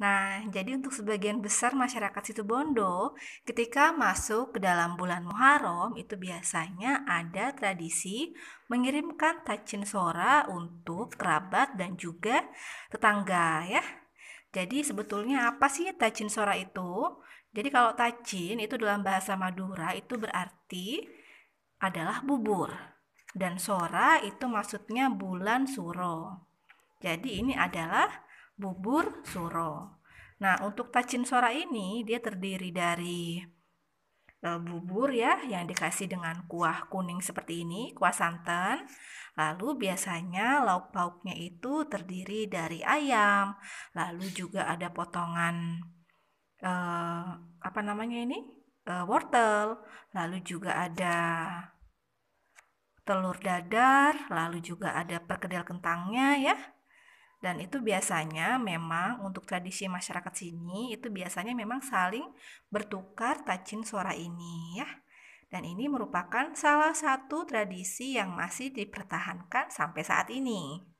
Nah, jadi untuk sebagian besar masyarakat situ Bondo, ketika masuk ke dalam bulan Muharram itu biasanya ada tradisi mengirimkan tacin sora untuk kerabat dan juga tetangga ya. Jadi sebetulnya apa sih tacin sora itu? Jadi kalau tacin itu dalam bahasa Madura itu berarti adalah bubur. Dan sora itu maksudnya bulan suro. Jadi ini adalah bubur suro. Nah, untuk tachin sora ini dia terdiri dari eh, bubur ya yang dikasih dengan kuah kuning seperti ini, kuah santan. Lalu biasanya lauk pauknya itu terdiri dari ayam, lalu juga ada potongan e, apa namanya ini? E, wortel, lalu juga ada telur dadar, lalu juga ada perkedel kentangnya ya dan itu biasanya memang untuk tradisi masyarakat sini itu biasanya memang saling bertukar tacin suara ini ya dan ini merupakan salah satu tradisi yang masih dipertahankan sampai saat ini.